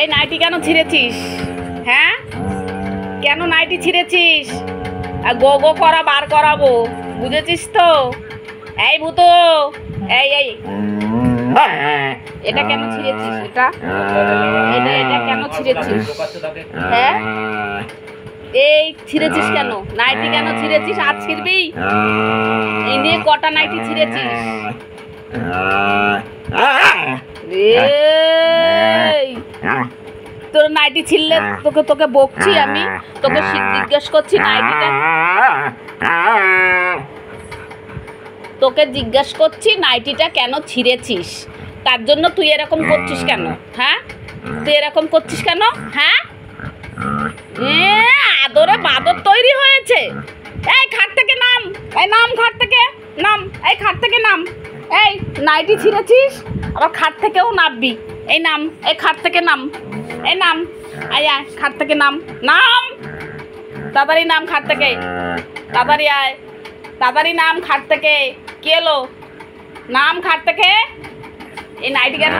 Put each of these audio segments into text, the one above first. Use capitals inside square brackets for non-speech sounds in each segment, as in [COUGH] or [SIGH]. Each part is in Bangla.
এই নাইটি কেন ছিঁড়েছিস হ্যাঁ কেন নাইটি ছিঁড়েছিস আর গো গো করা বার করাবো বুঝেছিস তো এই ভূতো এই এই এটা কেন ছিঁড়েছিস এটা এটা এটা কেন ছিঁড়েছিস হ্যাঁ এই ছিঁড়েছিস কেন নাইটি কেন ছিঁড়েছিস আর ছিঁড়বি এই নিয়ে কটা নাইটি ছিঁড়েছিস তোর নাইটি ছিললে হ্যাঁ। তোকে তোকে বকছি হ্যাঁ। আমি তোকে জিজ্ঞেস করছি হ্যাঁ। নাইটিটা তোকে জিজ্ঞেস করছি নাইটিটা কেন ছিঁড়েছিস তার জন্য তুই এরকম করছিস কেন হ্যাঁ তুই এরকম করছিস কেন হ্যাঁ আদরে বাদর তৈরি হয়েছে এই খাট থেকে নাম এই নাম খাট থেকে নাম এই খাট থেকে নাম এই নাইটি ছিঁড়েছিস আবার খাট থেকেও নামবি এই নাম এই খাট থেকে নাম এই নাম আয়া খাট থেকে নাম নাম তাড়াতাড়ি নাম খাট থেকে তাড়াতাড়ি আয় তাড়াতাড়ি নাম খাট থেকে কি এলো নাম খাট থেকে এই নাইট কেন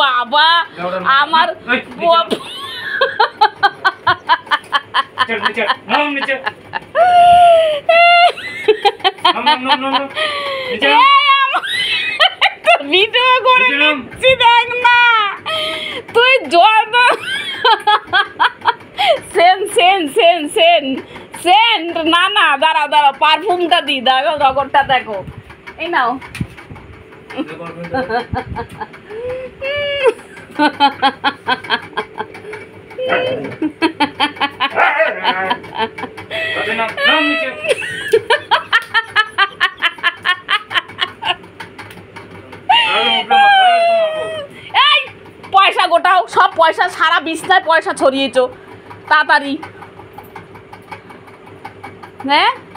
বাবা আমার নিচে [LAUGHS] সেন্ট না না দাঁড়াও দাঁড়াও পারফিউমটা দিই দেখো রগরটা দেখো এই নাও এই পয়সা গোটাও সব পয়সা সারা বিছনায় পয়সা ছড়িয়েছ তাড়াতাড়ি হ্যাঁ